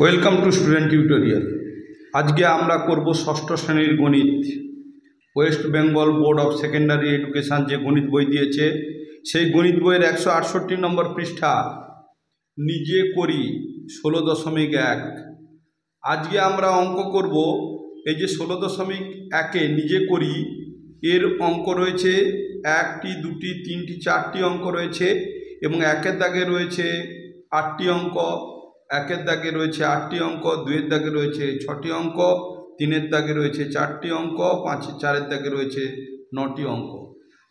Welcome to student tutorial আজকে আমরা করব ষষ্ঠ শ্রেণীর গণিত West Bengal Board of Secondary Education যে গণিত বই দিয়েছে সেই গণিত বইয়ের একশো আটষট্টি নম্বর পৃষ্ঠা নিজে করি ষোলো দশমিক এক আজকে আমরা অঙ্ক করব এই যে ষোলো দশমিক একে নিজে করি এর অঙ্ক রয়েছে একটি দুটি তিনটি চারটি অঙ্ক রয়েছে এবং একের দাগে রয়েছে আটটি অঙ্ক একের দাগে রয়েছে আটটি অঙ্ক দুয়ের দাগে রয়েছে ছটি অঙ্ক তিনের দাগে রয়েছে চারটি অঙ্ক পাঁচ চারের দাগে রয়েছে নটি অঙ্ক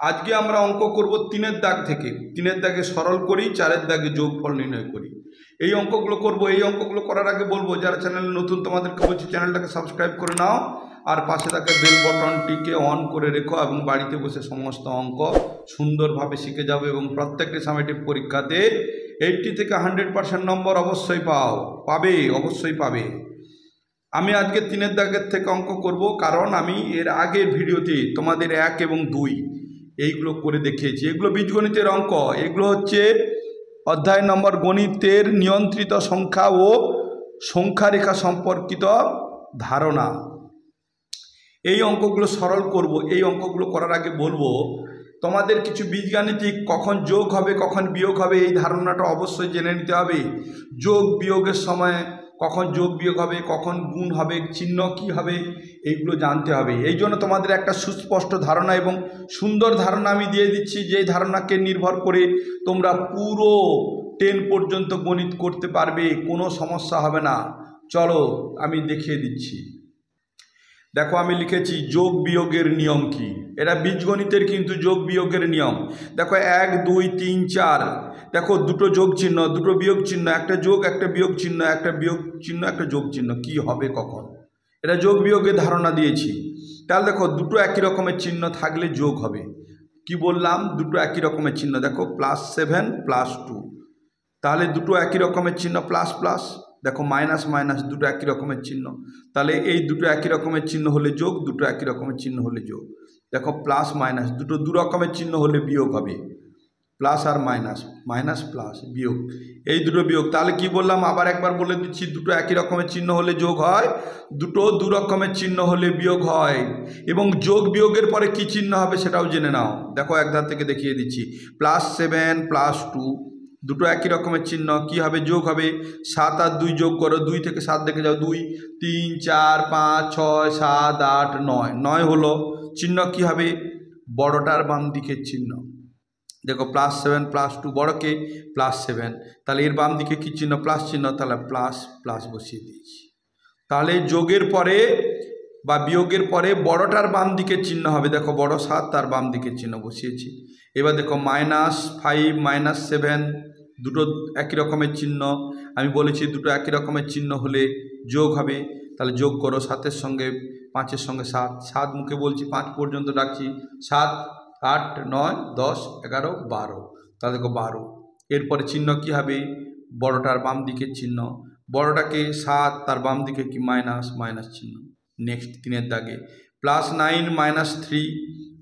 আজকে আমরা অঙ্ক করব তিনের দাগ থেকে তিনের দাগে সরল করি চারের দাগে যোগফল নির্ণয় করি এই অঙ্কগুলো করব এই অঙ্কগুলো করার আগে বলবো যারা চ্যানেল নতুন তোমাদেরকে বলছি চ্যানেলটাকে সাবস্ক্রাইব করে নাও আর পাশে থাকা বেল বটনটিকে অন করে রেখো এবং বাড়িতে বসে সমস্ত অঙ্ক সুন্দরভাবে শিখে যাবে এবং প্রত্যেকটি সামেটিভ পরীক্ষাতে এইটটি থেকে হান্ড্রেড পার্সেন্ট নম্বর অবশ্যই পাও পাবে অবশ্যই পাবে আমি আজকে তিনের দাগের থেকে অঙ্ক করব কারণ আমি এর আগের ভিডিওতে তোমাদের এক এবং দুই এইগুলো করে দেখিয়েছি এগুলো বীজগণিতের অঙ্ক এগুলো হচ্ছে অধ্যায় নম্বর গণিতের নিয়ন্ত্রিত সংখ্যা ও সংখ্যারেখা সম্পর্কিত ধারণা এই অঙ্কগুলো সরল করব এই অঙ্কগুলো করার আগে বলবো তোমাদের কিছু বীজগাণিতিক কখন যোগ হবে কখন বিয়োগ হবে এই ধারণাটা অবশ্যই জেনে নিতে হবে যোগ বিয়োগের সময় কখন যোগ বিয়োগ হবে কখন গুণ হবে চিহ্ন কি হবে এইগুলো জানতে হবে এই জন্য তোমাদের একটা সুস্পষ্ট ধারণা এবং সুন্দর ধারণা আমি দিয়ে দিচ্ছি যেই ধারণাকে নির্ভর করে তোমরা পুরো টেন পর্যন্ত গণিত করতে পারবে কোনো সমস্যা হবে না চলো আমি দেখিয়ে দিচ্ছি দেখো আমি লিখেছি যোগ বিয়োগের নিয়ম কি এটা বীজগণিতের কিন্তু যোগ বিয়োগের নিয়ম দেখো এক দুই তিন চার দেখো দুটো যোগ চিহ্ন দুটো বিয়োগ চিহ্ন একটা যোগ একটা বিয়োগ চিহ্ন একটা বিয়োগ চিহ্ন একটা যোগ চিহ্ন কি হবে কখন এটা যোগ বিয়োগের ধারণা দিয়েছি তাহলে দেখো দুটো একই রকমের চিহ্ন থাকলে যোগ হবে কি বললাম দুটো একই রকমের চিহ্ন দেখো প্লাস সেভেন প্লাস টু তাহলে দুটো একই রকমের চিহ্ন প্লাস প্লাস দেখো মাইনাস মাইনাস দুটো একই রকমের চিহ্ন তাহলে এই দুটো একই রকমের চিহ্ন হলে যোগ দুটো একই রকমের চিহ্ন হলে যোগ দেখো প্লাস মাইনাস দুটো দু রকমের চিহ্ন হলে বিয়োগ হবে প্লাস আর মাইনাস মাইনাস প্লাস বিয়োগ এই দুটো বিয়োগ তাহলে কি বললাম আবার একবার বলে দিচ্ছি দুটো একই রকমের চিহ্ন হলে যোগ হয় দুটো দু রকমের চিহ্ন হলে বিয়োগ হয় এবং যোগ বিয়োগের পরে কি চিহ্ন হবে সেটাও জেনে নাও দেখো একধার থেকে দেখিয়ে দিচ্ছি প্লাস সেভেন প্লাস টু দুটো একই রকমের চিহ্ন কি হবে যোগ হবে সাত আর দুই যোগ করো দুই থেকে সাত দেখে যাও দুই তিন চার পাঁচ ছয় সাত আট নয় নয় হলো চিহ্ন কি হবে বড়টার বাম দিকের চিহ্ন দেখো প্লাস সেভেন প্লাস টু বড়কে প্লাস সেভেন তাহলে এর বাম দিকে কী চিহ্ন প্লাস চিহ্ন তাহলে প্লাস প্লাস বসিয়ে দিয়েছি তাহলে যোগের পরে বা বিয়োগের পরে বড়টার বাম দিকের চিহ্ন হবে দেখো বড় সাত তার বাম দিকের চিহ্ন বসিয়েছি এবার দেখো মাইনাস ফাইভ মাইনাস সেভেন দুটো একই রকমের চিহ্ন আমি বলেছি দুটো একই রকমের চিহ্ন হলে যোগ হবে তাহলে যোগ করো সাতের সঙ্গে পাঁচের সঙ্গে সাত সাত মুখে বলছি পাঁচ পর্যন্ত ডাকছি সাত আট নয় দশ এগারো বারো তাদেরকে বারো এরপরে চিহ্ন কি হবে বড়টার বাম দিকের চিহ্ন বড়টাকে সাত তার বাম দিকে কি মাইনাস মাইনাস চিহ্ন নেক্সট তিনের দাগে প্লাস নাইন মাইনাস থ্রি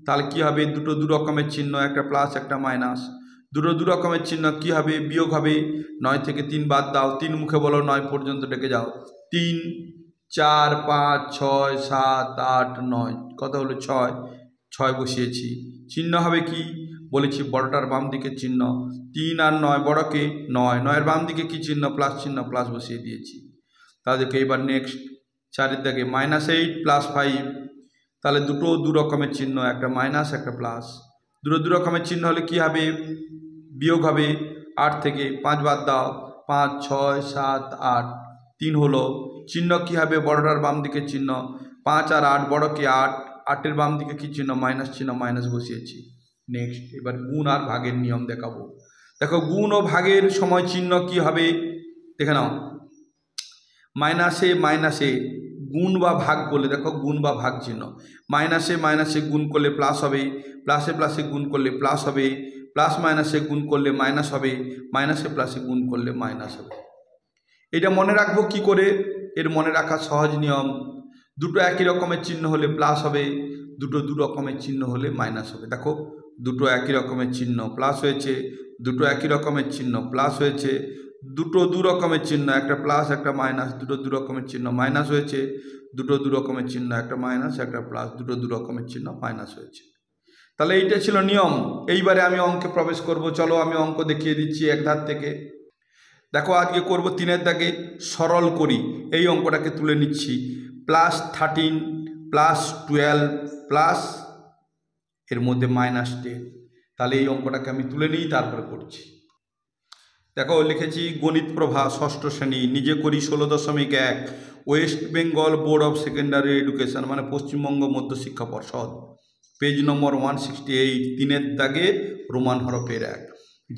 তাহলে কী হবে দুটো দু রকমের চিহ্ন একটা প্লাস একটা মাইনাস দুটো দু রকমের চিহ্ন কী হবে বিয়োগ হবে নয় থেকে তিন বাদ দাও তিন মুখে বলো নয় পর্যন্ত ডেকে যাও তিন চার পাঁচ ছয় সাত আট নয় কত হলো ছয় ছয় বসিয়েছি চিহ্ন হবে কি বলেছি বড়টার বাম দিকে চিহ্ন তিন আর নয় বড়কে নয় নয়ের বাম দিকে কি চিহ্ন প্লাস চিহ্ন প্লাস বসিয়ে দিয়েছি তাদেরকে এবার নেক্সট চারের দিকে মাইনাস এইট প্লাস ফাইভ তাহলে দুটো দু রকমের চিহ্ন একটা মাইনাস একটা প্লাস দুটো দু রকমের চিহ্ন হলে কি হবে বিয়োগ হবে আট থেকে পাঁচ বাদ দাও পাঁচ ছয় সাত আট তিন হলো চিহ্ন কী হবে বড়টার বাম দিকে চিহ্ন পাঁচ আর আট বড় কি আট আটের বাম দিকে কী চিহ্ন মাইনাস চিহ্ন মাইনাস বসিয়েছি নেক্সট এবার গুণ আর ভাগের নিয়ম দেখাবো দেখো গুণ ও ভাগের সময় চিহ্ন কি হবে দেখে নাও মাইনাসে মাইনাসে গুণ বা ভাগ করলে দেখো গুণ বা ভাগ চিহ্ন মাইনাসে মাইনাসে গুণ করলে প্লাস হবে প্লাসে প্লাসে গুণ করলে প্লাস হবে প্লাস মাইনাসে গুণ করলে মাইনাস হবে মাইনাসে প্লাসে গুণ করলে মাইনাস হবে এটা মনে রাখবো কি করে এর মনে রাখা সহজ নিয়ম দুটো একই রকমের চিহ্ন হলে প্লাস হবে দুটো দু রকমের চিহ্ন হলে মাইনাস হবে দেখো দুটো একই রকমের চিহ্ন প্লাস হয়েছে দুটো একই রকমের চিহ্ন প্লাস হয়েছে দুটো দু রকমের চিহ্ন একটা প্লাস একটা মাইনাস দুটো দু রকমের চিহ্ন মাইনাস হয়েছে দুটো দু রকমের চিহ্ন একটা মাইনাস একটা প্লাস দুটো দু রকমের চিহ্ন মাইনাস হয়েছে তাহলে এইটা ছিল নিয়ম এইবারে আমি অঙ্কে প্রবেশ করব চলো আমি অঙ্ক দেখিয়ে দিচ্ছি এক ধার থেকে দেখো আজকে করব তিনের দাগে সরল করি এই অঙ্কটাকে তুলে নিচ্ছি plus thirteen plus twelve plus এর মধ্যে মাইনাস টেন তাহলে এই অঙ্কটাকে আমি তুলে নিই তারপর করছি দেখো লিখেছি গণিত প্রভা ষষ্ঠ শ্রেণী নিজে করি ষোলো দশমিক এক West Bengal Board of Secondary Education মানে পশ্চিমবঙ্গ মধ্যশিক্ষা পর্ষদ page number one sixty eight তিনের দাগে রোমান হরফের এক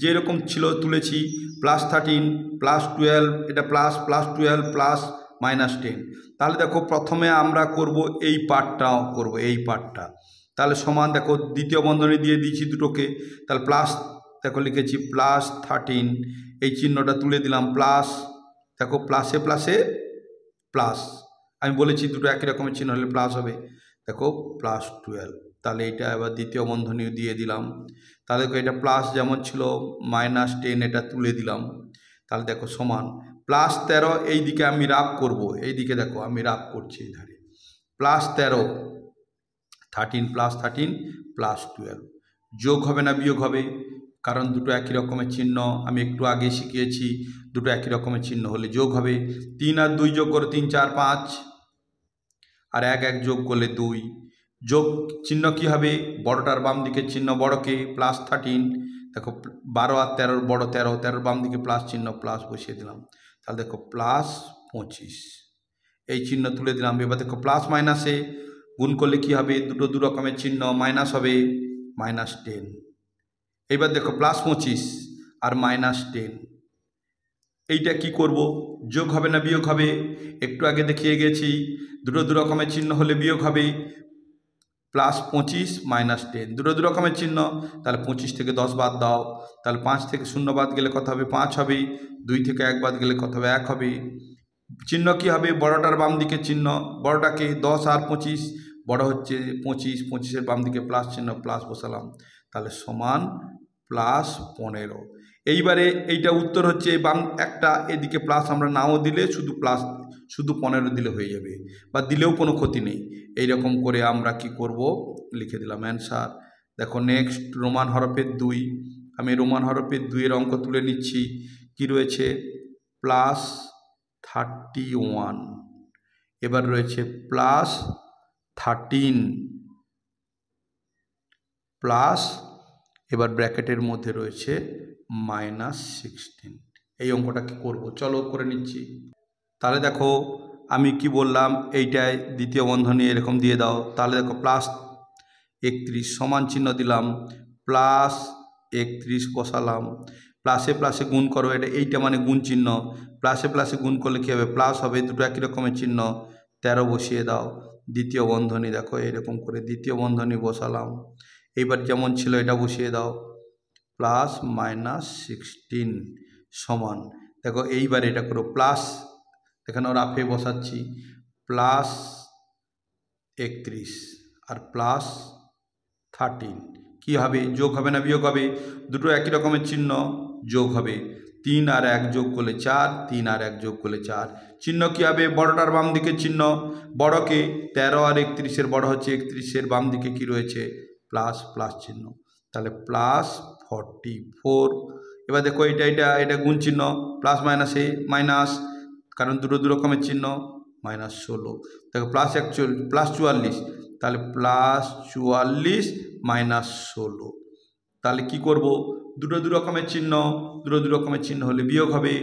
যেরকম ছিল তুলেছি প্লাস থার্টিন প্লাস টুয়েলভ এটা plus plus twelve plus minus ten তাহলে দেখো প্রথমে আমরা করব এই পার্টটা করব এই পার্টটা তাহলে সমান দেখো দ্বিতীয় বন্ধনী দিয়ে দিয়েছি দুটোকে তাহলে প্লাস দেখো লিখেছি প্লাস থার্টিন এই চিহ্নটা তুলে দিলাম প্লাস দেখো প্লাসে প্লাসে প্লাস আমি বলেছি দুটো একই রকমের চিহ্ন হলে প্লাস হবে দেখো প্লাস টুয়েলভ তাহলে এটা আবার দ্বিতীয় বন্ধনী দিয়ে দিলাম তাহলে দেখো এটা প্লাস যেমন ছিল মাইনাস টেন এটা তুলে দিলাম তাহলে দেখো সমান প্লাস তেরো এই দিকে আমি রাফ করব এই দিকে দেখো আমি রাফ করছি এই ধারে প্লাস তেরো thirteen plus thirteen plus twelve যোগ হবে না বিয়োগ হবে কারণ দুটো একই রকমের চিহ্ন আমি একটু আগে শিখিয়েছি দুটো একই রকমের চিহ্ন হলে যোগ হবে তিন আর দুই যোগ করে তিন চার পাঁচ আর এক এক যোগ করলে দুই যোগ চিহ্ন কী হবে বড়টার বাম দিকের চিহ্ন বড়কে প্লাস থার্টিন দেখো বারো আর তেরোর বড় তেরো তেরোর বাম দিকে প্লাস চিহ্ন প্লাস বসিয়ে দিলাম তাহলে দেখো প্লাস পঁচিশ এই চিহ্ন তুলে দিলাম এবার দেখো প্লাস মাইনাসে গুণ করলে কী হবে দুটো দু রকমের চিহ্ন মাইনাস হবে মাইনাস টেন এইবার দেখো প্লাস পঁচিশ আর মাইনাস টেন এইটা কি করব যোগ হবে না বিয়োগ হবে একটু আগে দেখিয়ে গেছি দুটো দু রকমের চিহ্ন হলে বিয়োগ হবে প্লাস পঁচিশ মাইনাস টেন দুটো দু রকমের চিহ্ন তাহলে পঁচিশ থেকে দশ বাদ দাও তাহলে পাঁচ থেকে শূন্য বাদ গেলে কত হবে পাঁচ হবে দুই থেকে এক বাদ গেলে কত হবে এক হবে চিহ্ন কি হবে বড়টার বাম দিকে চিহ্ন বড়টাকে দশ আর পঁচিশ বড় হচ্ছে পঁচিশ পঁচিশের বাম দিকে প্লাস চিহ্ন প্লাস বসালাম তাহলে সমান প্লাস পনেরো এইবারে এইটা উত্তর হচ্ছে বাম একটা এদিকে প্লাস আমরা নাও দিলে শুধু প্লাস শুধু পনেরো দিলে হয়ে যাবে বা দিলেও কোনো ক্ষতি নেই এই রকম করে আমরা কি করব লিখে দিলাম অ্যান্সার দেখো নেক্সট রোমান হরফের দুই আমি রোমান হরফের দুইয়ের অঙ্ক তুলে নিচ্ছি কি রয়েছে প্লাস থার্টি ওয়ান এবার রয়েছে প্লাস থার্টিন প্লাস এবার ব্র্যাকেটের মধ্যে রয়েছে মাইনাস সিক্সটিন এই অঙ্কটা কি করবো চলো করে নিচ্ছি তাহলে দেখো আমি কি বললাম এইটায় দ্বিতীয় বন্ধনী এরকম দিয়ে দাও তাহলে দেখো প্লাস একত্রিশ সমান চিহ্ন দিলাম প্লাস একত্রিশ বসালাম প্লাসে প্লাসে গুণ করো এটা এইটা মানে গুণ চিহ্ন প্লাসে প্লাসে গুণ করলে কী হবে প্লাস হবে দুটো একই রকমের চিহ্ন তেরো বসিয়ে দাও দ্বিতীয় বন্ধনী দেখো এরকম করে দ্বিতীয় বন্ধনী বসালাম এইবার যেমন ছিল এটা বসিয়ে দাও প্লাস মাইনাস সিক্সটিন সমান দেখো এইবার এটা করো প্লাস এখানেও রাফে বসাচ্ছি প্লাস একত্রিশ আর প্লাস থার্টিন কি হবে যোগ হবে না বিয়োগ হবে দুটো একই রকমের চিহ্ন যোগ হবে তিন আর এক যোগ করলে চার তিন আর এক যোগ করলে চার চিহ্ন কী হবে বড়টার বাম দিকে চিহ্ন বড়কে তেরো আর একত্রিশের বড় হচ্ছে একত্রিশের বাম দিকে কি রয়েছে প্লাস প্লাস চিহ্ন তাহলে প্লাস ফর্টি ফোর এবার দেখো এটা এটা এটা গুণ চিহ্ন প্লাস মাইনাসে মাইনাস কারণ দুটো দু রকমের চিহ্ন মাইনাস ষোলো দেখো প্লাস একচল্লিশ প্লাস চুয়াল্লিশ তাহলে প্লাস চুয়াল্লিশ মাইনাস ষোলো তাহলে কি করব দুটো দু রকমের চিহ্ন দুটো দু রকমের চিহ্ন হলে বিয়োগ হবে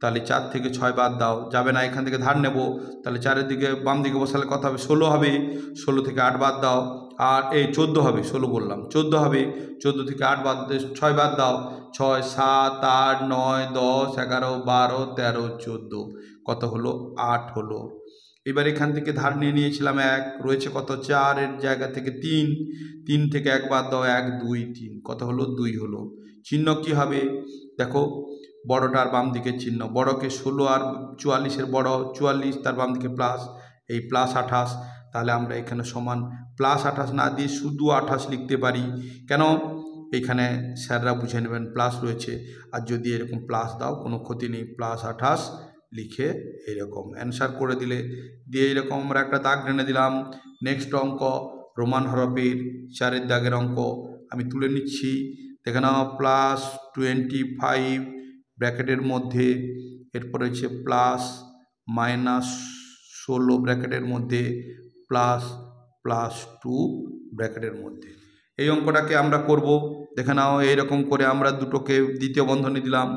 তাহলে চার থেকে ছয় বাদ দাও যাবে না এখান থেকে ধার নেব তাহলে চারের দিকে বাম দিকে বসালে কথা হবে ষোলো হবে ষোলো থেকে আট বাদ দাও আর এই চোদ্দো হবে ষোলো বললাম চোদ্দো হবে চোদ্দো থেকে আট বাদ ছয় বাদ দাও ছয় সাত আট নয় দশ এগারো বারো তেরো চোদ্দো কত হলো আট হলো এবার এখান থেকে ধার নিয়ে নিয়েছিলাম এক রয়েছে কত চারের জায়গা থেকে তিন তিন থেকে একবার দাও এক দুই তিন কত হলো দুই হলো চিহ্ন কি হবে দেখো বড়টার বাম দিকে চিহ্ন বড়কে ষোলো আর চুয়াল্লিশের বড় চুয়াল্লিশ তার বাম দিকে প্লাস এই প্লাস আঠাশ তাহলে আমরা এখানে সমান প্লাস আঠাশ না দিয়ে শুধু আঠাশ লিখতে পারি কেন এখানে স্যাররা বুঝে নেবেন প্লাস রয়েছে আর যদি এরকম প্লাস দাও কোনো ক্ষতি নেই প্লাস আঠাশ লিখে এরকম অ্যান্সার করে দিলে দিয়ে এইরকম আমরা একটা দাগ টেনে দিলাম নেক্সট অঙ্ক রোমান হরফের চারের দাগের অঙ্ক আমি তুলে নিচ্ছি দেখে নাও প্লাস টোয়েন্টি ফাইভ ব্র্যাকেটের মধ্যে এরপর হচ্ছে প্লাস মাইনাস ষোলো ব্র্যাকেটের মধ্যে প্লাস প্লাস টু ব্র্যাকেটের মধ্যে এই অঙ্কটাকে আমরা করব দেখে নাও এইরকম করে আমরা দুটোকে দ্বিতীয় বন্ধনী দিলাম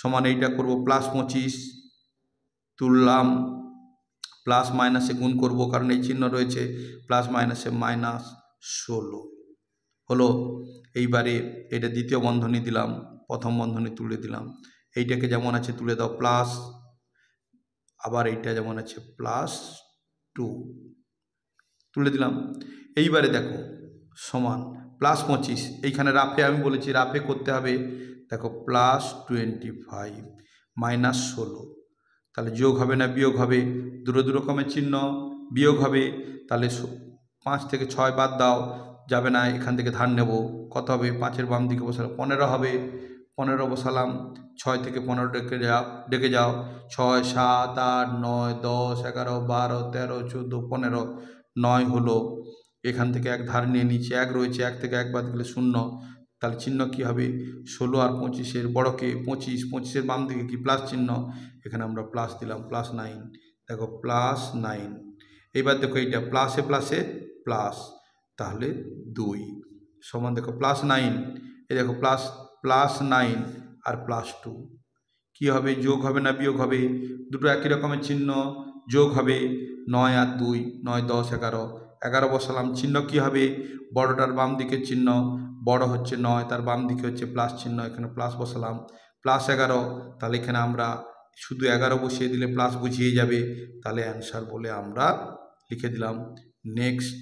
সমান এইটা করব প্লাস পঁচিশ তুললাম প্লাস মাইনাসে গুণ করব কারণ এই চিহ্ন রয়েছে প্লাস মাইনাসে মাইনাস ষোলো হলো এইবারে এটা দ্বিতীয় বন্ধনী দিলাম প্রথম বন্ধনী তুলে দিলাম এইটাকে যেমন আছে তুলে দাও প্লাস আবার এইটা যেমন আছে প্লাস টু তুলে দিলাম এইবারে দেখো সমান প্লাস পঁচিশ এইখানে রাফে আমি বলেছি রাফে করতে হবে দেখো প্লাস টোয়েন্টি ফাইভ মাইনাস ষোলো তাহলে যোগ হবে না বিয়োগ হবে দুটো দু রকমের চিহ্ন বিয়োগ হবে তাহলে পাঁচ থেকে ছয় বাদ দাও যাবে না এখান থেকে ধার নেব কত হবে পাঁচের বাম দিকে বসালাম পনেরো হবে পনেরো বসালাম ছয় থেকে পনেরো ডেকে যাও ডেকে যাও ছয় সাত আট নয় দশ এগারো বারো তেরো চোদ্দো পনেরো নয় হলো এখান থেকে এক ধার নিয়ে নিচে এক রয়েছে এক থেকে এক বাদ গেলে শূন্য তাহলে চিহ্ন কি হবে ষোলো আর পঁচিশের বড়কে পঁচিশ পঁচিশের বাম দিকে কি প্লাস চিহ্ন এখানে আমরা প্লাস দিলাম প্লাস নাইন দেখো প্লাস নাইন এইবার দেখো এইটা প্লাসে প্লাসে প্লাস তাহলে দুই সমান দেখো প্লাস নাইন এই দেখো প্লাস প্লাস নাইন আর প্লাস টু কী হবে যোগ হবে না বিয়োগ হবে দুটো একই রকমের চিহ্ন যোগ হবে নয় আর দুই নয় দশ এগারো এগারো বসালাম চিহ্ন কি হবে বড়টার বাম দিকে চিহ্ন বড় হচ্ছে নয় তার বাম দিকে হচ্ছে প্লাস চিহ্ন এখানে প্লাস বসালাম প্লাস এগারো তাহলে এখানে আমরা শুধু এগারো বসিয়ে দিলে প্লাস বুঝিয়ে যাবে তাহলে অ্যান্সার বলে আমরা লিখে দিলাম নেক্সট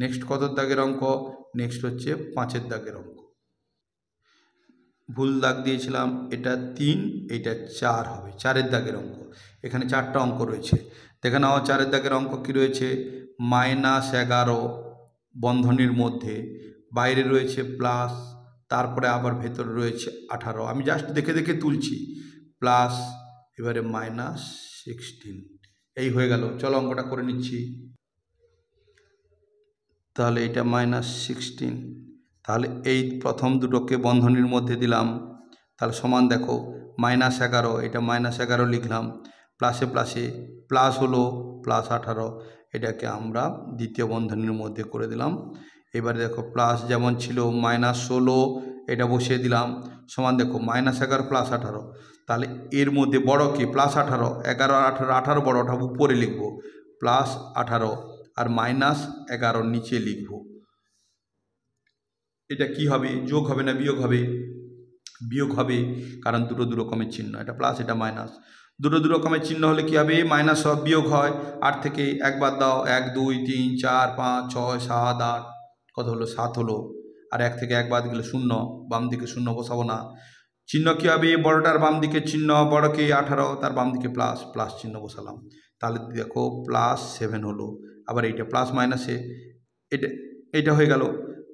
নেক্সট কত দাগের অঙ্ক নেক্সট হচ্ছে পাঁচের দাগের অঙ্ক ভুল দাগ দিয়েছিলাম এটা তিন এটা চার হবে চারের দাগের অঙ্ক এখানে চারটা অঙ্ক রয়েছে দেখে নাও চারের দাগের অঙ্ক কি রয়েছে মাইনাস এগারো বন্ধনীর মধ্যে বাইরে রয়েছে প্লাস তারপরে আবার ভেতরে রয়েছে আঠারো আমি জাস্ট দেখে দেখে তুলছি প্লাস এবারে মাইনাস সিক্সটিন এই হয়ে গেল চলো অঙ্কটা করে নিচ্ছি তাহলে এটা মাইনাস সিক্সটিন তাহলে এই প্রথম দুটোকে বন্ধনীর মধ্যে দিলাম তাহলে সমান দেখো মাইনাস এগারো এটা মাইনাস এগারো লিখলাম প্লাসে প্লাসে প্লাস হলো প্লাস আঠারো এটাকে আমরা দ্বিতীয় বন্ধনীর মধ্যে করে দিলাম এবার দেখো প্লাস যেমন ছিল মাইনাস ষোলো এটা বসিয়ে দিলাম সমান দেখো মাইনাস এগারো প্লাস আঠারো তাহলে এর মধ্যে বড় কি প্লাস আঠারো এগারো আঠারো আঠারো আঠারো বড়োটা উপরে লিখবো প্লাস আঠারো আর মাইনাস এগারো নিচে লিখব এটা কি হবে যোগ হবে না বিয়োগ হবে বিয়োগ হবে কারণ দুটো দু রকমের চিহ্ন এটা প্লাস এটা মাইনাস দুটো দু রকমের চিহ্ন হলে কি হবে মাইনাস সব বিয়োগ হয় আট থেকে একবার দাও এক দুই তিন চার পাঁচ ছয় সাত আট কত হলো সাত হলো আর এক থেকে এক বাদ গেলে শূন্য বাম দিকে শূন্য বসাবো না চিহ্ন কি হবে বড়টার বাম দিকে চিহ্ন বড়কে আঠারো তার বাম দিকে প্লাস প্লাস চিহ্ন বসালাম তাহলে দেখো প্লাস সেভেন হলো আবার এইটা প্লাস মাইনাসে এটা এটা হয়ে গেল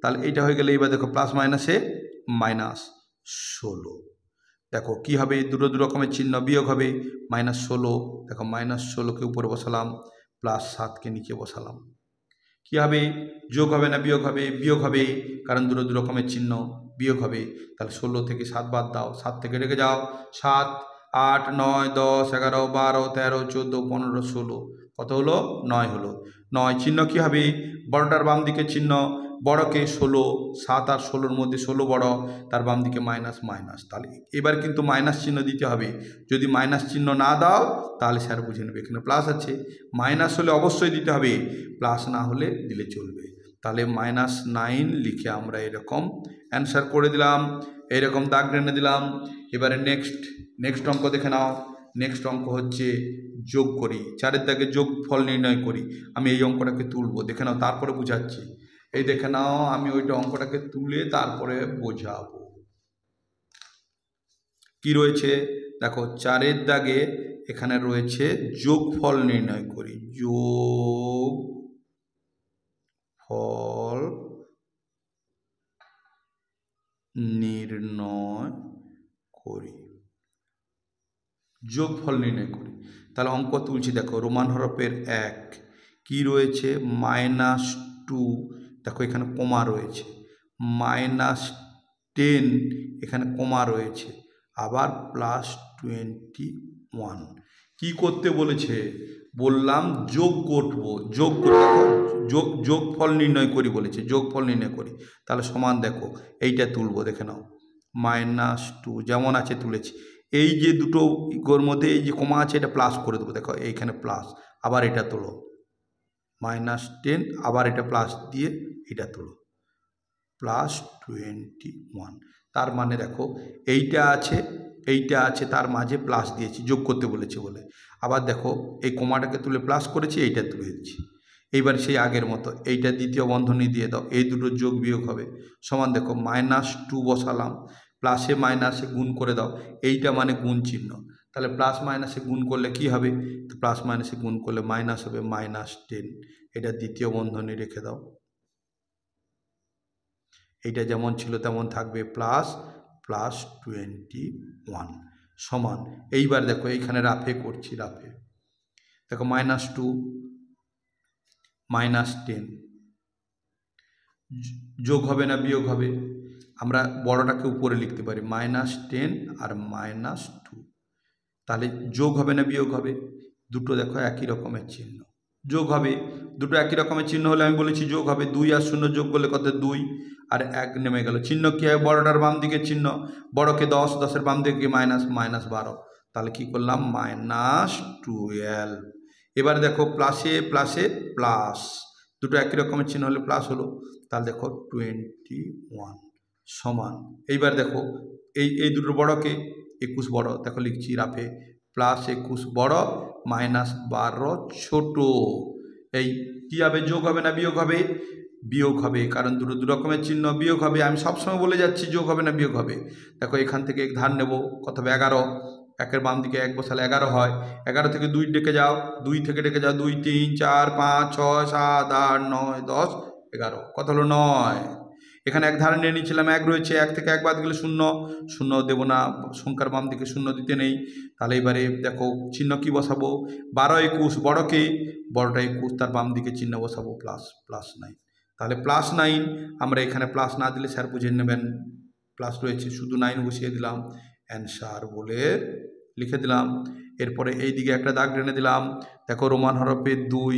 তাহলে এইটা হয়ে গেলে এবার দেখো প্লাস মাইনাসে মাইনাস ষোলো দেখো কি হবে দুটো দু রকমের চিহ্ন বিয়োগ হবে মাইনাস ষোলো দেখো মাইনাস ষোলোকে উপরে বসালাম প্লাস সাতকে নিচে বসালাম কি হবে যোগ হবে না বিয়োগ হবে বিয়োগ হবে কারণ দুটো দু রকমের চিহ্ন বিয়োগ হবে তাহলে ষোলো থেকে সাত বাদ দাও সাত থেকে রেখে যাও সাত আট নয় দশ এগারো বারো তেরো চোদ্দো পনেরো ষোলো কত হলো নয় হলো নয় চিহ্ন কি হবে বড়টার বাম দিকে চিহ্ন বড়কে ষোলো সাত আর ষোলোর মধ্যে ষোলো বড় তার বাম দিকে মাইনাস মাইনাস তাহলে এবার কিন্তু মাইনাস চিহ্ন দিতে হবে যদি মাইনাস চিহ্ন না দাও তাহলে স্যার বুঝে নেবে এখানে প্লাস আছে মাইনাস হলে অবশ্যই দিতে হবে প্লাস না হলে দিলে চলবে তাহলে মাইনাস নাইন লিখে আমরা এরকম অ্যান্সার করে দিলাম এরকম দাগ টেনে দিলাম এবারে নেক্সট নেক্সট অঙ্ক দেখে নাও নেক্সট অঙ্ক হচ্ছে যোগ করি চারের দাগে যোগ ফল নির্ণয় করি আমি এই অঙ্কটাকে তুলব দেখে নাও তারপরে বুঝাচ্ছি এই দেখে নাও আমি ওইটা অঙ্কটাকে তুলে তারপরে বোঝাবো কি রয়েছে দেখো চারের দাগে এখানে রয়েছে যোগফল নির্ণয় করি যোগ ফল নির্ণয় করি যোগফল নির্ণয় করি তাহলে অঙ্ক তুলছি দেখো রোমান হরফের এক কি রয়েছে মাইনাস টু দেখো এখানে কমা রয়েছে মাইনাস টেন এখানে কমা রয়েছে আবার প্লাস টোয়েন্টি ওয়ান কী করতে বলেছে বললাম যোগ করব যোগ যোগ যোগফল নির্ণয় করি বলেছে যোগফল নির্ণয় করি তাহলে সমান দেখো এইটা তুলবো দেখে নাও মাইনাস টু যেমন আছে তুলেছি এই যে দুটো মধ্যে এই যে কমা আছে এটা প্লাস করে দেবো দেখো এইখানে প্লাস আবার এটা তোলো মাইনাস টেন আবার এটা প্লাস দিয়ে এটা তোলো প্লাস টোয়েন্টি ওয়ান তার মানে দেখো এইটা আছে এইটা আছে তার মাঝে প্লাস দিয়েছি যোগ করতে বলেছে বলে আবার দেখো এই কোমাটাকে তুলে প্লাস করেছি এইটা তুলে দিচ্ছি এইবার সেই আগের মতো এইটা দ্বিতীয় বন্ধনী দিয়ে দাও এই দুটো যোগ বিয়োগ হবে সমান দেখো মাইনাস টু বসালাম প্লাসে মাইনাসে গুণ করে দাও এইটা মানে গুণ চিহ্ন তাহলে প্লাস মাইনাসে গুণ করলে কি হবে তো প্লাস মাইনাসে গুণ করলে মাইনাস হবে মাইনাস টেন এটা দ্বিতীয় বন্ধনী রেখে দাও এইটা যেমন ছিল তেমন থাকবে প্লাস প্লাস টোয়েন্টি ওয়ান সমান এইবার দেখো এইখানে রাফে করছি রাফে দেখো মাইনাস টু মাইনাস টেন যোগ হবে না বিয়োগ হবে আমরা বড়টাকে উপরে লিখতে পারি মাইনাস টেন আর মাইনাস টু তাহলে যোগ হবে না বিয়োগ হবে দুটো দেখো একই রকমের চিহ্ন যোগ হবে দুটো একই রকমের চিহ্ন হলে আমি বলেছি যোগ হবে দুই আর শূন্য যোগ করলে কত দুই আর এক নেমে গেল চিহ্ন কী হবে বড়টার বাম দিকে চিহ্ন বড়কে দশ দশের বাম দিকে মাইনাস মাইনাস বারো তাহলে কি করলাম মাইনাস টুয়েলভ এবার দেখো প্লাসে প্লাসে প্লাস দুটো একই রকমের চিহ্ন হলে প্লাস হলো তাহলে দেখো টোয়েন্টি ওয়ান সমান এইবার দেখো এই এই দুটো বড়কে একুশ বড় দেখো লিখছি রাফে প্লাস একুশ বড় মাইনাস বারো ছোট এই কী হবে যোগ হবে না বিয়োগ হবে বিয়োগ হবে কারণ দুটো দু রকমের চিহ্ন বিয়োগ হবে আমি সবসময় বলে যাচ্ছি যোগ হবে না বিয়োগ হবে দেখো এখান থেকে এক ধার নেবো কত হবে এগারো একের বাম দিকে এক বসালে এগারো হয় এগারো থেকে দুই ডেকে যাও দুই থেকে ডেকে যাও দুই তিন চার পাঁচ ছয় সাত আট নয় দশ এগারো কত হলো নয় এখানে এক ধারা নিয়ে নিয়েছিলাম এক রয়েছে এক থেকে এক বাদ গেলে শূন্য শূন্য দেবো না সংখ্যার বাম দিকে শূন্য দিতে নেই তাহলে এবারে দেখো চিহ্ন কি বসাবো বারো একুশ বড়কে বড়টা একুশ তার বাম দিকে চিহ্ন বসাবো প্লাস প্লাস নাইন তাহলে প্লাস নাইন আমরা এখানে প্লাস না দিলে স্যার বুঝে নেবেন প্লাস রয়েছে শুধু নাইন বসিয়ে দিলাম অ্যান্সার বলে লিখে দিলাম এরপরে এই দিকে একটা দাগ টেনে দিলাম দেখো রোমান হরফের দুই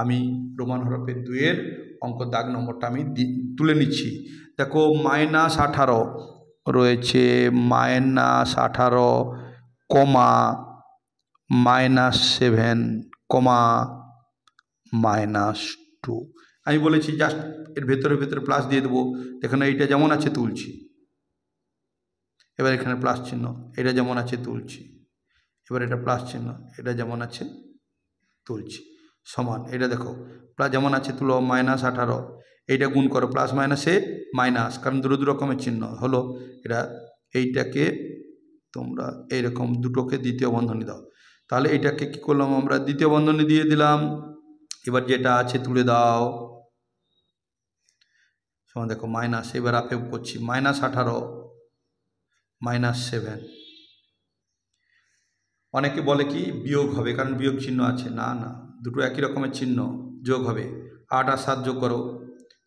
আমি রোমান হরফের দুইয়ের অঙ্ক দাগ নম্বরটা আমি তুলে নিচ্ছি দেখো মাইনাস আঠারো রয়েছে মাইনাস আঠারো কমা মাইনাস সেভেন কমা মাইনাস টু আমি বলেছি জাস্ট এর ভেতরে ভেতরে প্লাস দিয়ে দেবো এখানে এইটা যেমন আছে তুলছি এবার এখানে প্লাস চিহ্ন এটা যেমন আছে তুলছি এবার এটা প্লাস চিহ্ন এটা যেমন আছে তুলছি সমান এটা দেখো প্লাস যেমন আছে তুলো মাইনাস আঠারো এইটা গুণ করো প্লাস মাইনাসে মাইনাস কারণ দুটো দু রকমের চিহ্ন হলো এটা এইটাকে তোমরা এইরকম দুটোকে দ্বিতীয় বন্ধনী দাও তাহলে এটাকে কি করলাম আমরা দ্বিতীয় বন্ধনী দিয়ে দিলাম এবার যেটা আছে তুলে দাও সমান দেখো মাইনাস এবার আপে করছি মাইনাস আঠারো মাইনাস সেভেন অনেকে বলে কি বিয়োগ হবে কারণ বিয়োগ চিহ্ন আছে না না দুটো একই রকমের চিহ্ন যোগ হবে আট আর সাত যোগ করো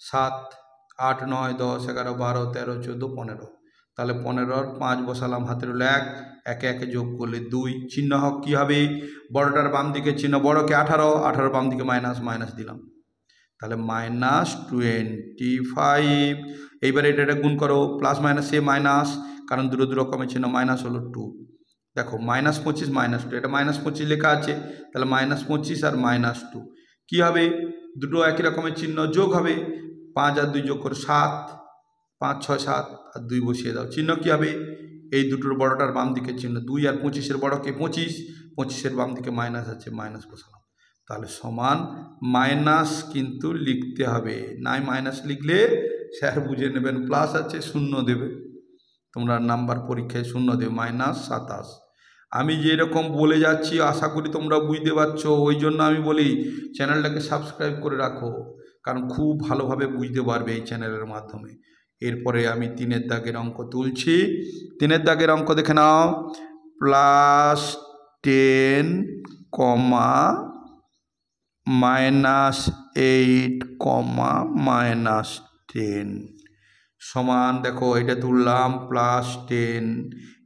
সাত আট নয় দশ এগারো বারো তেরো চোদ্দো পনেরো তাহলে পনেরোর পাঁচ বসালাম হাতের হলো এক একে একে যোগ করলে দুই চিহ্ন হক কী হবে বড়টার বাম দিকে চিহ্ন বড়কে আঠারো আঠারো বাম দিকে মাইনাস মাইনাস দিলাম তাহলে মাইনাস টোয়েন্টি ফাইভ এইবার এটা এটা গুণ করো প্লাস মাইনাস সে মাইনাস কারণ দূর দূর রকমের চিহ্ন মাইনাস হলো টু দেখো মাইনাস পঁচিশ মাইনাস টু এটা মাইনাস পঁচিশ লেখা আছে তাহলে মাইনাস পঁচিশ আর মাইনাস টু কি হবে দুটো একই রকমের চিহ্ন যোগ হবে পাঁচ আর দুই যোগ করে সাত পাঁচ ছয় সাত আর দুই বসিয়ে দাও চিহ্ন কী হবে এই দুটোর বড়টার বাম দিকের চিহ্ন দুই আর পঁচিশের বড়কে পঁচিশ পঁচিশের বাম দিকে মাইনাস আছে মাইনাস বসানো তাহলে সমান মাইনাস কিন্তু লিখতে হবে নাই মাইনাস লিখলে স্যার বুঝে নেবেন প্লাস আছে শূন্য দেবে তোমরা নাম্বার পরীক্ষায় শূন্য দেবে মাইনাস সাতাশ আমি যেরকম বলে যাচ্ছি আশা করি তোমরা বুঝতে পারছো ওই জন্য আমি বলি চ্যানেলটাকে সাবস্ক্রাইব করে রাখো কারণ খুব ভালোভাবে বুঝতে পারবে এই চ্যানেলের মাধ্যমে এরপরে আমি তিনের দাগের অঙ্ক তুলছি তিনের দাগের অঙ্ক দেখে নাও প্লাস টেন কমা মাইনাস এইট কমা মাইনাস টেন সমান দেখো এটা তুললাম প্লাস টেন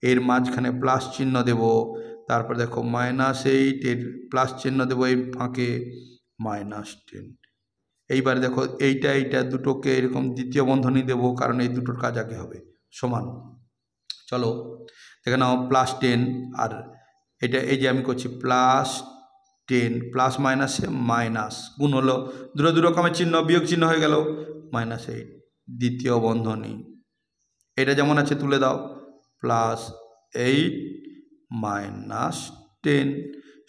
এর মাঝখানে প্লাস চিহ্ন দেব তারপর দেখো মাইনাস এইট এর প্লাস চিহ্ন দেবো এই ফাঁকে মাইনাস টেন এইবার দেখো এইটা এইটা দুটোকে এরকম দ্বিতীয় বন্ধনী দেব কারণ এই দুটোর কাজ আগে হবে সমান চলো দেখে নাও প্লাস টেন আর এটা এই যে আমি করছি প্লাস টেন প্লাস মাইনাসে মাইনাস গুণ হলো দুটো দু রকমের চিহ্ন বিয়োগ চিহ্ন হয়ে গেল মাইনাস এইট দ্বিতীয় বন্ধনী এটা যেমন আছে তুলে দাও প্লাস এইট মাইনাস টেন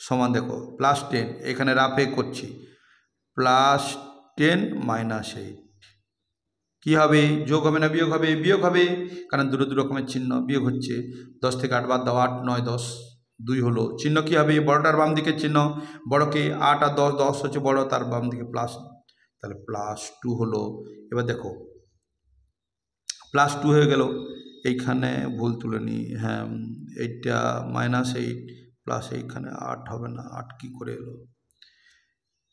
সমান দেখো প্লাস টেন এখানে রাফে করছি প্লাস টেন মাইনাস এইট কী হবে যোগ হবে না বিয়োগ হবে বিয়োগ হবে কারণ দুটো দু রকমের চিহ্ন বিয়োগ হচ্ছে দশ থেকে আট বাদ দাও আট নয় দশ দুই হলো চিহ্ন কী হবে বড়টার বাম দিকের চিহ্ন বড়কে আট আর দশ দশ হচ্ছে বড় তার বাম দিকে প্লাস তাহলে প্লাস টু হলো এবার দেখো প্লাস টু হয়ে গেল এইখানে ভুল তুলে নিই হ্যাঁ এইটা মাইনাস এইট প্লাস এইখানে আট হবে না আট কি করে এলো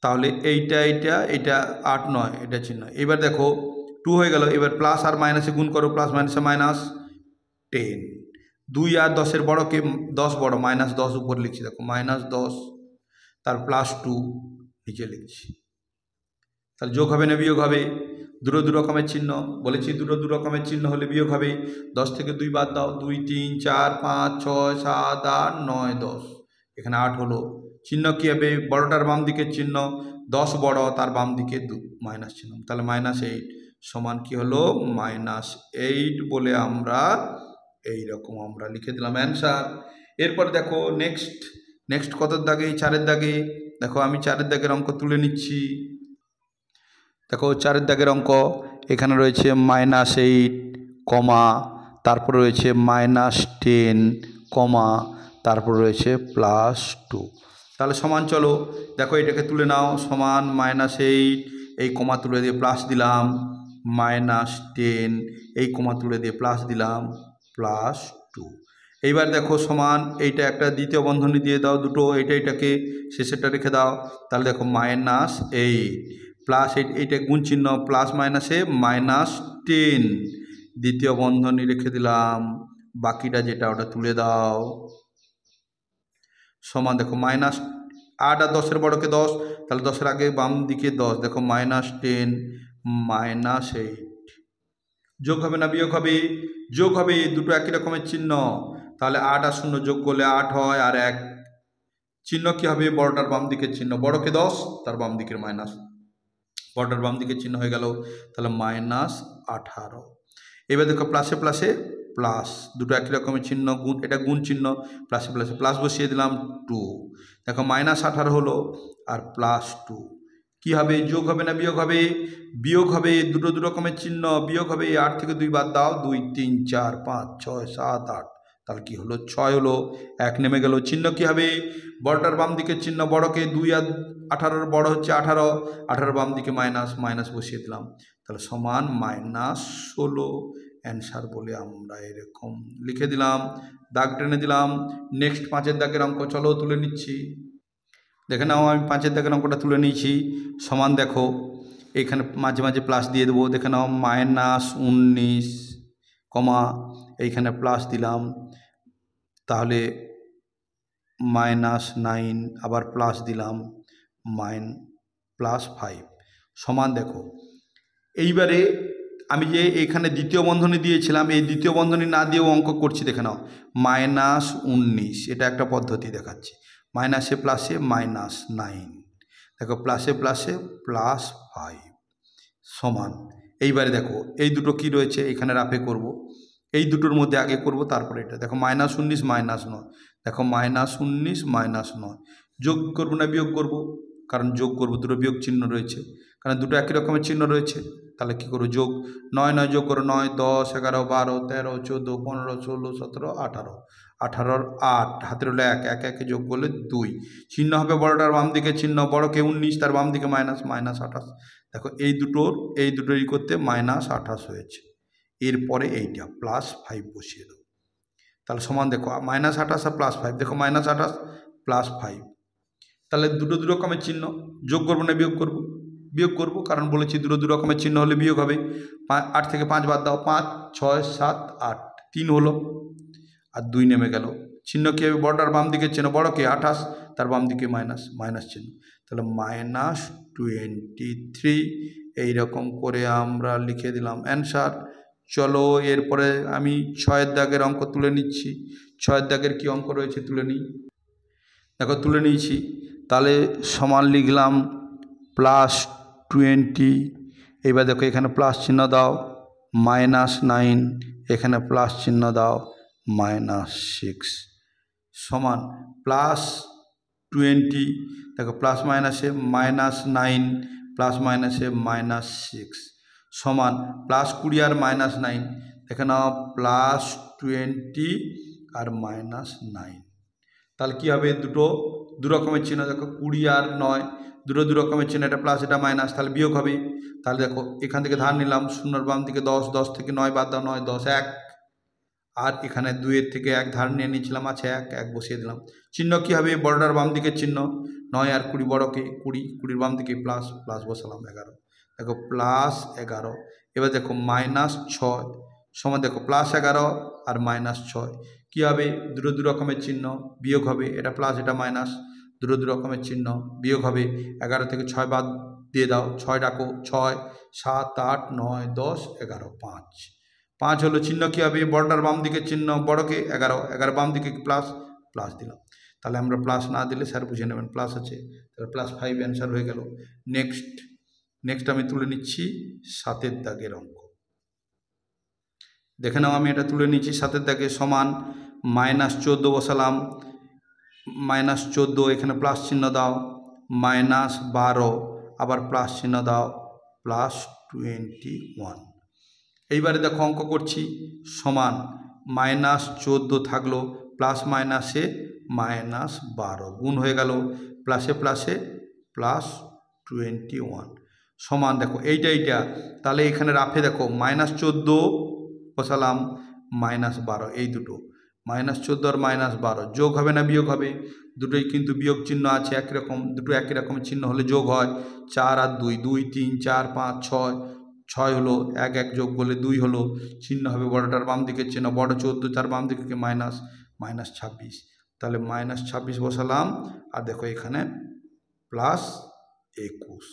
তাহলে এইটা এইটা এটা আট নয় এটা চিহ্ন এবার দেখো টু হয়ে গেল এবার প্লাস আর মাইনাসে গুণ করো প্লাস মাইনাসে মাইনাস টেন দুই আর দশের বড়কে দশ বড় মাইনাস দশ উপর লিখছি দেখো মাইনাস দশ তার প্লাস টু নিচে লিখছি তাহলে যোগ হবে না বিয়োগ হবে দুটো দু রকমের চিহ্ন বলেছি দুটো দু রকমের চিহ্ন হলে বিয়োগ হবে দশ থেকে দুই বাদ দাও দুই তিন চার পাঁচ ছয় সাত আট নয় দশ এখানে আট হলো চিহ্ন কী হবে বড়টার বাম দিকের চিহ্ন দশ বড় তার বাম দিকে দু মাইনাস চিহ্ন তাহলে মাইনাস এইট সমান কি হলো মাইনাস এইট বলে আমরা এই রকম আমরা লিখে দিলাম অ্যান্সার এরপর দেখো নেক্সট নেক্সট কত দাগে চারের দাগে দেখো আমি চারের দাগের অঙ্ক তুলে নিচ্ছি দেখো চারের দাগের অঙ্ক এখানে রয়েছে মাইনাস এইট কমা তারপর রয়েছে মাইনাস টেন কমা তারপর রয়েছে প্লাস টু তাহলে সমান চলো দেখো এটাকে তুলে নাও সমান মাইনাস এইট এই কমা তুলে দিয়ে প্লাস দিলাম মাইনাস টেন এই কমা তুলে দিয়ে প্লাস দিলাম প্লাস টু এইবার দেখো সমান এইটা একটা দ্বিতীয় বন্ধনী দিয়ে দাও দুটো এইটা এটাকে শেষেরটা রেখে দাও তাহলে দেখো মাইনাস এইট প্লাস এইটা গুণ চিহ্ন প্লাস মাইনাসে মাইনাস টেন দ্বিতীয় বন্ধনী রেখে দিলাম বাকিটা যেটা ওটা তুলে দাও সমান দেখো মাইনাস আট আর দশের বড়কে দশ তাহলে দশের আগে বাম দিকে দশ দেখো মাইনাস টেন মাইনাস এইট যোগ হবে না বিয়োগ হবে যোগ হবে দুটো একই রকমের চিহ্ন তাহলে আট আর শূন্য যোগ করলে আট হয় আর এক চিহ্ন কী হবে বড়টার বাম দিকের চিহ্ন বড়কে দশ তার বাম দিকের মাইনাস বর্ডার বাম দিকে চিহ্ন হয়ে গেল তাহলে মাইনাস আঠারো এবার দেখো প্লাসে প্লাসে প্লাস দুটো একই রকমের চিহ্ন গুণ এটা গুণ চিহ্ন প্লাসে প্লাসে প্লাস বসিয়ে দিলাম টু দেখো মাইনাস আঠারো হলো আর প্লাস টু কী হবে যোগ হবে না বিয়োগ হবে বিয়োগ হবে দুটো দু রকমের চিহ্ন বিয়োগ হবে আট থেকে দুই বাদ দাও দুই তিন চার পাঁচ ছয় সাত আট তাহলে কি হলো ছয় হলো এক নেমে গেল চিহ্ন কি হবে বড়টার বাম দিকে চিহ্ন বড়কে দুই আর আঠারোর বড় হচ্ছে আঠারো আঠারোর বাম দিকে মাইনাস মাইনাস বসিয়ে দিলাম তাহলে সমান মাইনাস ষোলো অ্যান্সার বলে আমরা এরকম লিখে দিলাম দাগ টেনে দিলাম নেক্সট পাঁচের দাগের অঙ্ক চলো তুলে নিচ্ছি দেখে নাও আমি পাঁচের দাগের অঙ্কটা তুলে নিয়েছি সমান দেখো এখানে মাঝে মাঝে প্লাস দিয়ে দেবো দেখে নাও মাইনাস উনিশ কমা এইখানে প্লাস দিলাম তাহলে মাইনাস নাইন আবার প্লাস দিলাম মাইন প্লাস ফাইভ সমান দেখো এইবারে আমি যে এখানে দ্বিতীয় বন্ধনী দিয়েছিলাম এই দ্বিতীয় বন্ধনী না দিয়েও অঙ্ক করছি দেখে নাও মাইনাস উনিশ এটা একটা পদ্ধতি দেখাচ্ছি মাইনাসে প্লাসে মাইনাস নাইন দেখো প্লাসে প্লাসে প্লাস ফাইভ সমান এইবারে দেখো এই দুটো কি রয়েছে এখানে রাফে করব এই দুটোর মধ্যে আগে করব তারপরে এটা দেখো মাইনাস উনিশ মাইনাস নয় দেখো মাইনাস উনিশ মাইনাস নয় যোগ করবো না বিয়োগ করব কারণ যোগ করব দুটো বিয়োগ চিহ্ন রয়েছে কারণ দুটো একই রকমের চিহ্ন রয়েছে তাহলে কী করবো যোগ নয় নয় যোগ করো নয় দশ এগারো বারো তেরো চোদ্দো পনেরো ষোলো সতেরো আঠারো আঠারোর আট হাতের হলো এক এক একে যোগ করলে দুই চিহ্ন হবে বড়টার বাম দিকে চিহ্ন বড়কে উনিশ তার বাম দিকে মাইনাস মাইনাস আঠাশ দেখো এই দুটোর এই দুটোই করতে মাইনাস আঠাশ হয়েছে এরপরে এইটা প্লাস ফাইভ বসিয়ে দাও তাহলে সমান দেখো মাইনাস আঠাশ আর প্লাস ফাইভ দেখো মাইনাস আঠাশ প্লাস ফাইভ তাহলে দুটো দু রকমের চিহ্ন যোগ করবো না বিয়োগ করবো বিয়োগ করবো কারণ বলেছি দুটো দু রকমের চিহ্ন হলে বিয়োগ হবে আট থেকে পাঁচ বাদ দাও পাঁচ ছয় সাত আট তিন হলো আর দুই নেমে গেল চিহ্ন কী হবে বর্ডার বাম দিকে চিহ্ন বড় কে আঠাশ তার বাম দিকে মাইনাস মাইনাস চিহ্ন তাহলে মাইনাস টোয়েন্টি থ্রি এইরকম করে আমরা লিখে দিলাম অ্যান্সার চলো এরপরে আমি ছয়ের দাগের অঙ্ক তুলে নিচ্ছি ছয়ের দাগের কি অঙ্ক রয়েছে তুলে নিই দেখো তুলে নিয়েছি তাহলে সমান লিখলাম প্লাস টোয়েন্টি এবার দেখো এখানে প্লাস চিহ্ন দাও মাইনাস নাইন এখানে প্লাস চিহ্ন দাও মাইনাস সিক্স সমান প্লাস টোয়েন্টি দেখো প্লাস মাইনাসে মাইনাস নাইন প্লাস মাইনাসে মাইনাস সিক্স সমান প্লাস কুড়ি আর মাইনাস নাইন দেখে নাও প্লাস টোয়েন্টি আর মাইনাস নাইন তাহলে কী হবে দুটো দু রকমের চিহ্ন দেখো কুড়ি আর নয় দুটো দু রকমের চিহ্ন এটা প্লাস এটা মাইনাস তাহলে বিয়োগ হবে তাহলে দেখো এখান থেকে ধার নিলাম শূন্যর বাম থেকে দশ দশ থেকে নয় বাদ দাও নয় দশ এক আর এখানে দুয়ের থেকে এক ধার নিয়ে নিয়েছিলাম আছে এক এক বসিয়ে দিলাম চিহ্ন কী হবে বর্ডার বাম দিকের চিহ্ন নয় আর কুড়ি বড়কে কুড়ি কুড়ির বাম দিকে প্লাস প্লাস বসালাম এগারো দেখো প্লাস এগারো এবার দেখো মাইনাস ছয় সমান দেখো প্লাস এগারো আর মাইনাস ছয় কী হবে দুটো দু রকমের চিহ্ন বিয়োগ হবে এটা প্লাস এটা মাইনাস দুটো দু রকমের চিহ্ন বিয়োগ হবে এগারো থেকে ছয় বাদ দিয়ে দাও ছয় ডাকো ছয় সাত আট নয় দশ এগারো পাঁচ পাঁচ হলো চিহ্ন কী হবে বড়টার বাম দিকের চিহ্ন বড়কে এগারো এগারো বাম দিকে প্লাস প্লাস দিলাম তাহলে আমরা প্লাস না দিলে স্যার বুঝে নেবেন প্লাস আছে তাহলে প্লাস ফাইভ অ্যান্সার হয়ে গেল নেক্সট নেক্সট আমি তুলে নিচ্ছি সাতের দাগের অঙ্ক দেখে নাও আমি এটা তুলে নিচ্ছি সাতের দাগে সমান মাইনাস চোদ্দো বসালাম মাইনাস চোদ্দো এখানে প্লাস চিহ্ন দাও মাইনাস বারো আবার প্লাস চিহ্ন দাও প্লাস টোয়েন্টি ওয়ান এইবারে দেখো অঙ্ক করছি সমান মাইনাস চোদ্দো থাকলো প্লাস মাইনাসে মাইনাস বারো গুণ হয়ে গেল প্লাসে প্লাসে প্লাস টোয়েন্টি ওয়ান সমান দেখো এইটা এইটা তাহলে এখানে রাফে দেখো মাইনাস চোদ্দো বসালাম মাইনাস বারো এই দুটো মাইনাস চোদ্দো আর মাইনাস বারো যোগ হবে না বিয়োগ হবে দুটোই কিন্তু বিয়োগ চিহ্ন আছে একই রকম দুটো একই রকম চিহ্ন হলে যোগ হয় চার আর দুই দুই তিন চার পাঁচ ছয় ছয় হলো এক এক যোগ বলে দুই হলো চিহ্ন হবে বড়টার বাম দিকের চিহ্ন বড় চোদ্দো তার বাম দিকে মাইনাস মাইনাস ছাব্বিশ তাহলে মাইনাস ছাব্বিশ বসালাম আর দেখো এখানে প্লাস একুশ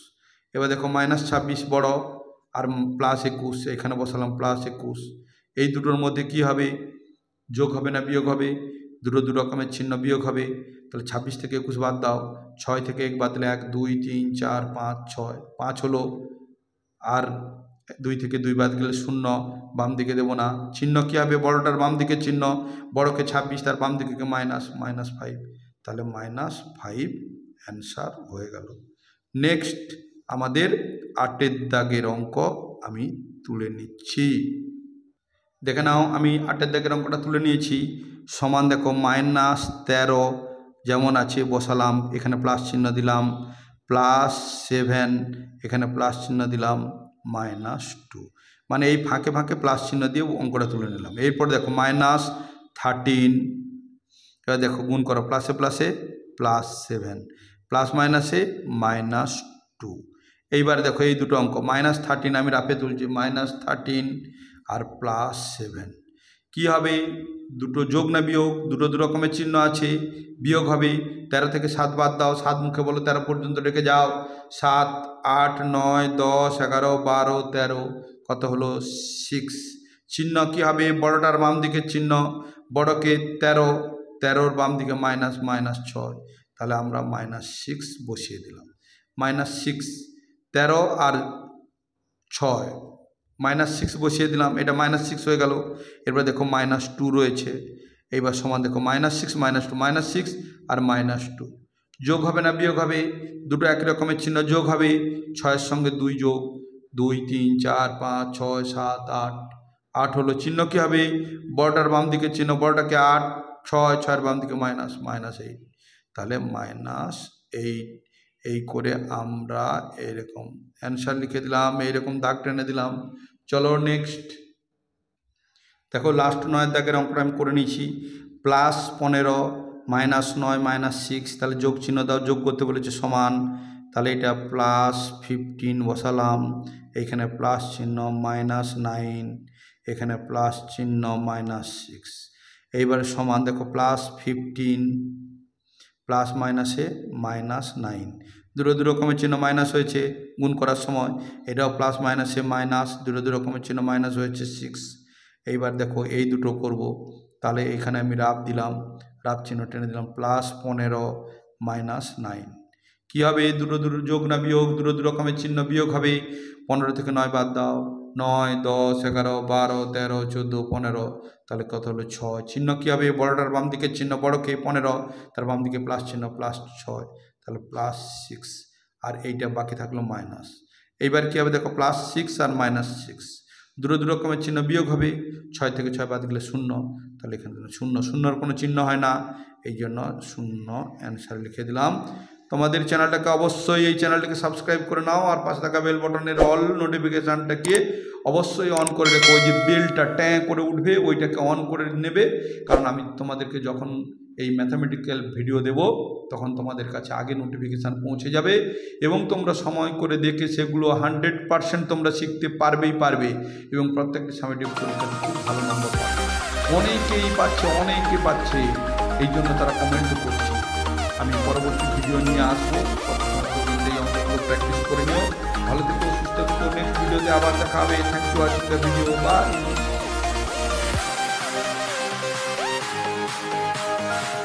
এবার দেখো মাইনাস ছাব্বিশ বড় আর প্লাস একুশ এখানে বসালাম প্লাস একুশ এই দুটোর মধ্যে কি হবে যোগ হবে না বিয়োগ হবে দুটো দু রকমের চিহ্ন বিয়োগ হবে তাহলে ছাব্বিশ থেকে একুশ বাদ দাও ছয় থেকে এক বাদ এক দুই তিন চার পাঁচ ছয় পাঁচ হলো আর দুই থেকে দুই বাদ গেলে শূন্য বাম দিকে দেবো না চিহ্ন কী হবে বড়টার বাম দিকে চিহ্ন বড়কে ছাব্বিশ তার বাম দিকে মাইনাস মাইনাস ফাইভ তাহলে মাইনাস ফাইভ অ্যান্সার হয়ে গেল নেক্সট আমাদের আটের দাগের অঙ্ক আমি তুলে নিচ্ছি দেখে নাও আমি আটের দাগের অঙ্কটা তুলে নিয়েছি সমান দেখো মাইনাস তেরো যেমন আছে বসালাম এখানে প্লাস চিহ্ন দিলাম প্লাস সেভেন এখানে প্লাস চিহ্ন দিলাম মাইনাস টু মানে এই ফাঁকে ফাঁকে প্লাস চিহ্ন দিয়ে অঙ্কটা তুলে নিলাম এরপর দেখো মাইনাস থার্টিন এবার দেখো গুণ করো প্লাসে প্লাসে প্লাস সেভেন প্লাস মাইনাসে মাইনাস টু এইবার দেখো এই দুটো অঙ্ক মাইনাস থার্টিন আমি রাফে তুলছি মাইনাস থার্টিন আর প্লাস সেভেন কী হবে দুটো যোগ না বিয়োগ দুটো দু রকমের চিহ্ন আছে বিয়োগ হবে তেরো থেকে সাত বাদ দাও সাত মুখে বলো তেরো পর্যন্ত ডেকে যাও সাত আট নয় দশ এগারো বারো তেরো কত হলো সিক্স চিহ্ন কী হবে বড়টার বাম দিকের চিহ্ন বড়কে তেরো তেরোর বাম দিকে মাইনাস মাইনাস ছয় তাহলে আমরা মাইনাস সিক্স বসিয়ে দিলাম মাইনাস সিক্স তেরো আর ছয় মাইনাস সিক্স বসিয়ে দিলাম এটা মাইনাস সিক্স হয়ে গেল এরপরে দেখো মাইনাস টু রয়েছে এইবার সমান দেখো minus six minus two minus six আর মাইনাস টু যোগ হবে না বিয়োগ হবে দুটো এক রকমের চিহ্ন যোগ হবে ছয়ের সঙ্গে দুই যোগ দুই তিন চার পাঁচ ছয় সাত আট আট হলো চিহ্ন কী হবে বড়টার বাম দিকে চিহ্ন বড়টাকে আট ছয় ছয়ের বাম দিকে মাইনাস মাইনাস এইট তাহলে মাইনাস এইট এই করে আমরা এরকম অ্যান্সার লিখে দিলাম এইরকম দাগ টেনে দিলাম চলো নেক্সট দেখো লাস্ট নয় দাগের অঙ্কটা আমি করে নিয়েছি প্লাস পনেরো মাইনাস নয় মাইনাস সিক্স তাহলে যোগ চিহ্ন দাও যোগ করতে বলেছে সমান তাহলে এটা প্লাস ফিফটিন বসালাম এখানে প্লাস চিহ্ন মাইনাস নাইন এখানে প্লাস চিহ্ন মাইনাস সিক্স এইবারে সমান দেখো প্লাস ফিফটিন প্লাস মাইনাসে মাইনাস নাইন দুটো দু রকমের চিহ্ন মাইনাস হয়েছে গুণ করার সময় এটাও প্লাস মাইনাসে মাইনাস দুটো দু রকমের চিহ্ন মাইনাস হয়েছে সিক্স এইবার দেখো এই দুটো করব তাহলে এখানে আমি রাব দিলাম রাব চিহ্ন টেনে দিলাম প্লাস পনেরো মাইনাস নাইন কী হবে দুটো দূর যোগ না বিয়োগ দুটো দু রকমের চিহ্ন বিয়োগ হবে পনেরো থেকে নয় বাদ দাও নয় দশ এগারো বারো তেরো চোদ্দো পনেরো তাহলে কত হলো ছয় চিহ্ন কী হবে বড়টার বাম দিকে চিহ্ন কে পনেরো তার বাম দিকে প্লাস চিহ্ন প্লাস ছয় তাহলে প্লাস সিক্স আর এইটা বাকি থাকলো মাইনাস এইবার কী হবে দেখো প্লাস সিক্স আর মাইনাস সিক্স দূরে দু রকমের চিহ্ন বিয়োগ হবে ছয় থেকে ছয় বাদ গেলে শূন্য তাহলে এখানে শূন্য শূন্যর কোনো চিহ্ন হয় না এই জন্য শূন্য অ্যান্সার লিখে দিলাম তোমাদের চ্যানেলটাকে অবশ্যই এই চ্যানেলটাকে সাবস্ক্রাইব করে নাও আর পাশে থাকা বেল বটনের অল নোটিফিকেশানটাকে অবশ্যই অন করে রেখো ওই যে বেলটা ট্যাঁ করে উঠবে ওইটাকে অন করে নেবে কারণ আমি তোমাদেরকে যখন এই ম্যাথামেটিক্যাল ভিডিও দেব তখন তোমাদের কাছে আগে নোটিফিকেশান পৌঁছে যাবে এবং তোমরা সময় করে দেখে সেগুলো হান্ড্রেড পারসেন্ট তোমরা শিখতে পারবেই পারবে এবং প্রত্যেকটি সামেটিভ পরীক্ষা খুব ভালো নম্বর পাবে অনেকেই পাচ্ছে অনেকে পাচ্ছে এই জন্য তারা কমেন্ট করছে আমি পরবর্তী ভিডিও নিয়ে আসবো video de avan da kahve tek şu açıkta video var.